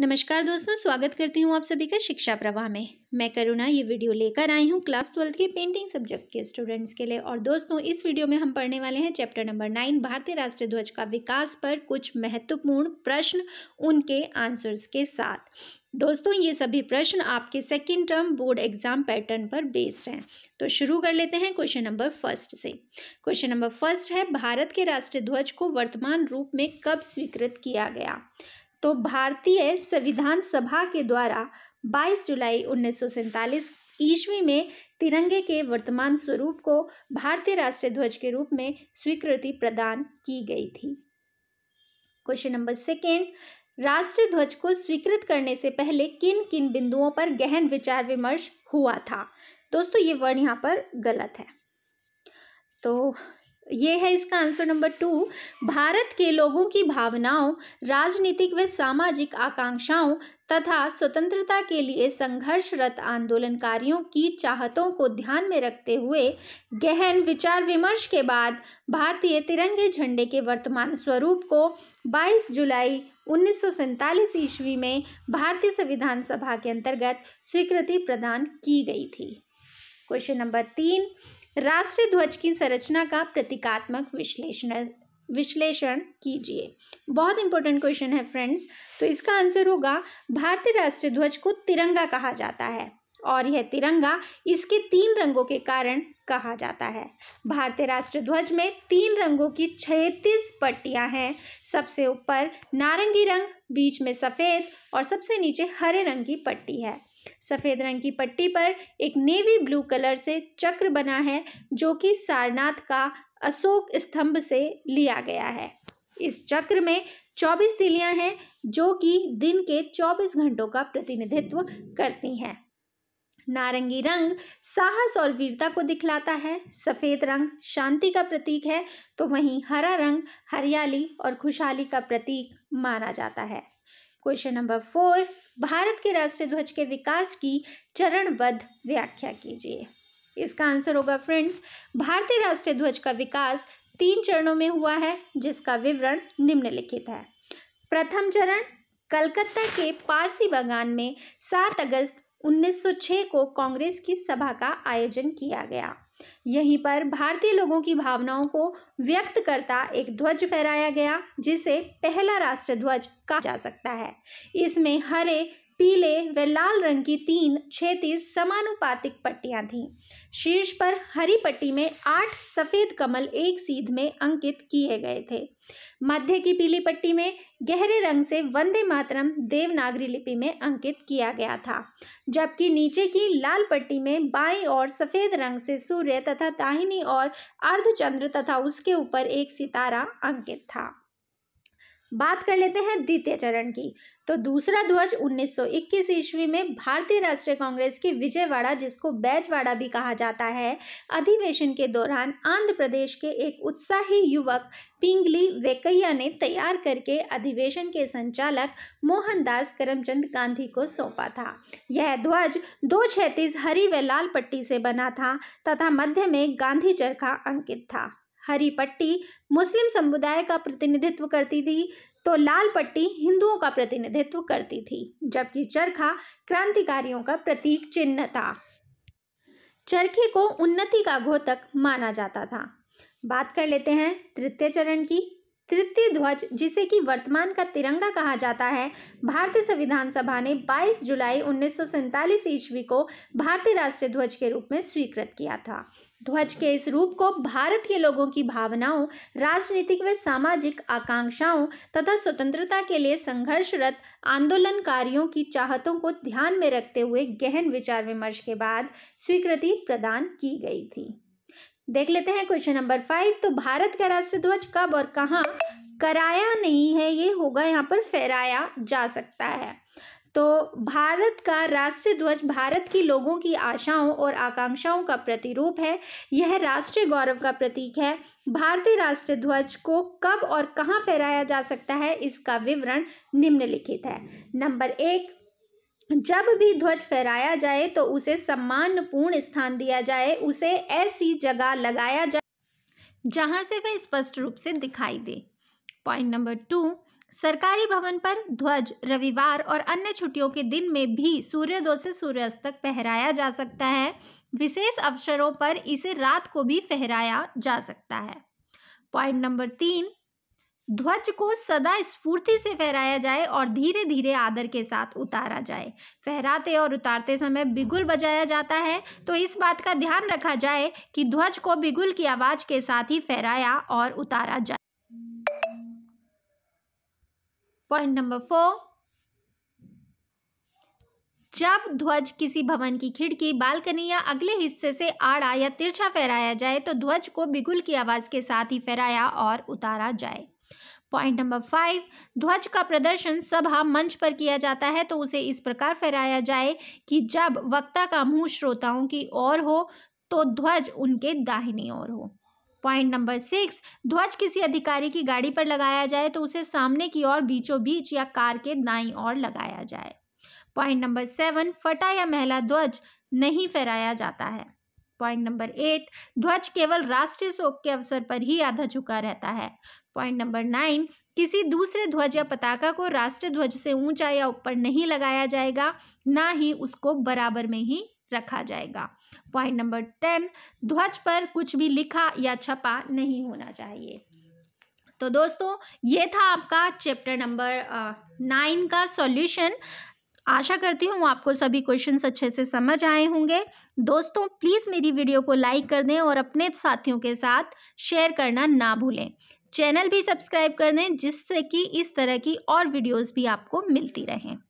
नमस्कार दोस्तों स्वागत करती हूँ आप सभी का शिक्षा प्रवाह में मैं करुणा ये वीडियो लेकर आई हूँ क्लास ट्वेल्थ के पेंटिंग सब्जेक्ट के स्टूडेंट्स के लिए और दोस्तों इस वीडियो में हम पढ़ने वाले हैं चैप्टर नंबर नाइन भारतीय राष्ट्रीय ध्वज का विकास पर कुछ महत्वपूर्ण प्रश्न उनके आंसर्स के साथ दोस्तों ये सभी प्रश्न आपके second term board exam pattern पर बेस्ड हैं तो शुरू कर लेते हैं क्वेश्चन नंबर फर्स्ट से क्वेश्चन नंबर फर्स्ट है भारत के राष्ट्रीय ध्वज को वर्तमान रूप में कब स्वीकृत किया गया तो भारतीय संविधान सभा के द्वारा 22 जुलाई उन्नीस ईस्वी में तिरंगे के वर्तमान स्वरूप को भारतीय राष्ट्रीय ध्वज के रूप में स्वीकृति प्रदान की गई थी क्वेश्चन नंबर सेकेंड राष्ट्रीय ध्वज को स्वीकृत करने से पहले किन किन बिंदुओं पर गहन विचार विमर्श हुआ था दोस्तों ये वर्ड यहाँ पर गलत है तो ये है इसका आंसर नंबर टू भारत के लोगों की भावनाओं राजनीतिक व सामाजिक आकांक्षाओं तथा स्वतंत्रता के लिए संघर्षरत आंदोलनकारियों की चाहतों को ध्यान में रखते हुए गहन विचार विमर्श के बाद भारतीय तिरंगे झंडे के वर्तमान स्वरूप को 22 जुलाई उन्नीस ईस्वी में भारतीय संविधान सभा के अंतर्गत स्वीकृति प्रदान की गई थी क्वेश्चन नंबर तीन राष्ट्रीय ध्वज की संरचना का प्रतीकात्मक विश्लेषण विश्लेषण कीजिए बहुत इंपॉर्टेंट क्वेश्चन है फ्रेंड्स तो इसका आंसर होगा भारतीय राष्ट्रीय ध्वज को तिरंगा कहा जाता है और यह तिरंगा इसके तीन रंगों के कारण कहा जाता है भारतीय राष्ट्रीय ध्वज में तीन रंगों की छत्तीस पट्टियां हैं सबसे ऊपर नारंगी रंग बीच में सफ़ेद और सबसे नीचे हरे रंग की पट्टी है सफ़ेद रंग की पट्टी पर एक नेवी ब्लू कलर से चक्र बना है जो कि सारनाथ का अशोक स्तंभ से लिया गया है इस चक्र में चौबीस तिलियां हैं जो कि दिन के चौबीस घंटों का प्रतिनिधित्व करती हैं नारंगी रंग साहस और वीरता को दिखलाता है सफ़ेद रंग शांति का प्रतीक है तो वहीं हरा रंग हरियाली और खुशहाली का प्रतीक माना जाता है क्वेश्चन नंबर फोर भारत के राष्ट्रीय ध्वज के विकास की चरणबद्ध व्याख्या कीजिए इसका आंसर होगा फ्रेंड्स भारतीय राष्ट्रीय ध्वज का विकास तीन चरणों में हुआ है जिसका विवरण निम्नलिखित है प्रथम चरण कलकत्ता के पारसी बागान में सात अगस्त 1906 को कांग्रेस की सभा का आयोजन किया गया यहीं पर भारतीय लोगों की भावनाओं को व्यक्त करता एक ध्वज फहराया गया जिसे पहला राष्ट्र ध्वज कहा जा सकता है इसमें हरे पीले व लाल रंग की तीन छेतीस समानुपातिक पट्टियां थीं शीर्ष पर हरी पट्टी में आठ सफ़ेद कमल एक सीध में अंकित किए गए थे मध्य की पीली पट्टी में गहरे रंग से वंदे मातरम देवनागरी लिपि में अंकित किया गया था जबकि नीचे की लाल पट्टी में बाईं ओर सफ़ेद रंग से सूर्य तथा दाहिनी और अर्धचंद्र तथा उसके ऊपर एक सितारा अंकित था बात कर लेते हैं द्वितीय चरण की तो दूसरा ध्वज 1921 ईस्वी में भारतीय राष्ट्रीय कांग्रेस की विजयवाड़ा जिसको बैजवाड़ा भी कहा जाता है अधिवेशन के दौरान आंध्र प्रदेश के एक उत्साही युवक पिंगली वेकैया ने तैयार करके अधिवेशन के संचालक मोहनदास करमचंद गांधी को सौंपा था यह ध्वज दो छैतीस हरी व लाल पट्टी से बना था तथा मध्य में गांधी चरखा अंकित था हरी पट्टी मुस्लिम समुदाय का प्रतिनिधित्व करती थी तो लाल पट्टी हिंदुओं का प्रतिनिधित्व करती थी जबकि चरखा क्रांतिकारियों का प्रतीक चिन्ह था चरखे को उन्नति का घोतक माना जाता था बात कर लेते हैं तृतीय चरण की तृतीय ध्वज जिसे कि वर्तमान का तिरंगा कहा जाता है भारतीय संविधान सभा ने 22 जुलाई उन्नीस ईस्वी को भारतीय राष्ट्रीय ध्वज के रूप में स्वीकृत किया था ध्वज के इस रूप को भारत के लोगों की भावनाओं राजनीतिक व सामाजिक आकांक्षाओं तथा स्वतंत्रता के लिए संघर्षरत आंदोलनकारियों की चाहतों को ध्यान में रखते हुए गहन विचार विमर्श के बाद स्वीकृति प्रदान की गई थी देख लेते हैं क्वेश्चन नंबर फाइव तो भारत का राष्ट्र ध्वज कब और कहाँ कराया नहीं है ये होगा यहाँ पर फहराया जा सकता है तो भारत का राष्ट्रीय ध्वज भारत की लोगों की आशाओं और आकांक्षाओं का प्रतिरूप है यह राष्ट्रीय गौरव का प्रतीक है भारतीय राष्ट्रीय ध्वज को कब और कहाँ फहराया जा सकता है इसका विवरण निम्नलिखित है नंबर एक जब भी ध्वज फहराया जाए तो उसे सम्मानपूर्ण स्थान दिया जाए उसे ऐसी जगह लगाया जाए जहां से वह स्पष्ट रूप से दिखाई दे पॉइंट नंबर टू सरकारी भवन पर ध्वज रविवार और अन्य छुट्टियों के दिन में भी सूर्योदय से सूर्यास्त तक फहराया जा सकता है विशेष अवसरों पर इसे रात को भी फहराया जा सकता है पॉइंट नंबर तीन ध्वज को सदा स्फूर्ति से फहराया जाए और धीरे धीरे आदर के साथ उतारा जाए फहराते और उतारते समय बिगुल बजाया जाता है तो इस बात का ध्यान रखा जाए कि ध्वज को बिगुल की आवाज़ के साथ ही फहराया और उतारा जाए पॉइंट नंबर फोर जब ध्वज किसी भवन की खिड़की बालकनी या अगले हिस्से से आड़ा या तिरछा फहराया जाए तो ध्वज को बिगुल की आवाज़ के साथ ही फहराया और उतारा जाए पॉइंट नंबर फाइव ध्वज का प्रदर्शन सभा मंच पर किया जाता है तो उसे इस प्रकार फहराया जाए कि जब वक्ता का मुंह श्रोताओं की ओर हो तो ध्वज उनके दाहिनी ओर हो पॉइंट नंबर सिक्स ध्वज किसी अधिकारी की गाड़ी पर लगाया जाए तो उसे सामने की ओर बीचों बीच या कार के दाई ओर लगाया जाए पॉइंट नंबर सेवन फटा या महिला ध्वज नहीं फहराया जाता है पॉइंट नंबर एट ध्वज केवल राष्ट्रीय शोक के अवसर पर ही आधा झुका रहता है पॉइंट नंबर नाइन किसी दूसरे ध्वज या पताका को राष्ट्रीय ध्वज से ऊंचा या ऊपर नहीं लगाया जाएगा ना ही उसको बराबर में ही रखा जाएगा पॉइंट नंबर टेन ध्वज पर कुछ भी लिखा या छपा नहीं होना चाहिए तो दोस्तों ये था आपका चैप्टर नंबर नाइन का सॉल्यूशन आशा करती हूँ आपको सभी क्वेश्चंस अच्छे से समझ आए होंगे दोस्तों प्लीज़ मेरी वीडियो को लाइक कर दें और अपने साथियों के साथ शेयर करना ना भूलें चैनल भी सब्सक्राइब कर दें जिससे कि इस तरह की और वीडियोज़ भी आपको मिलती रहें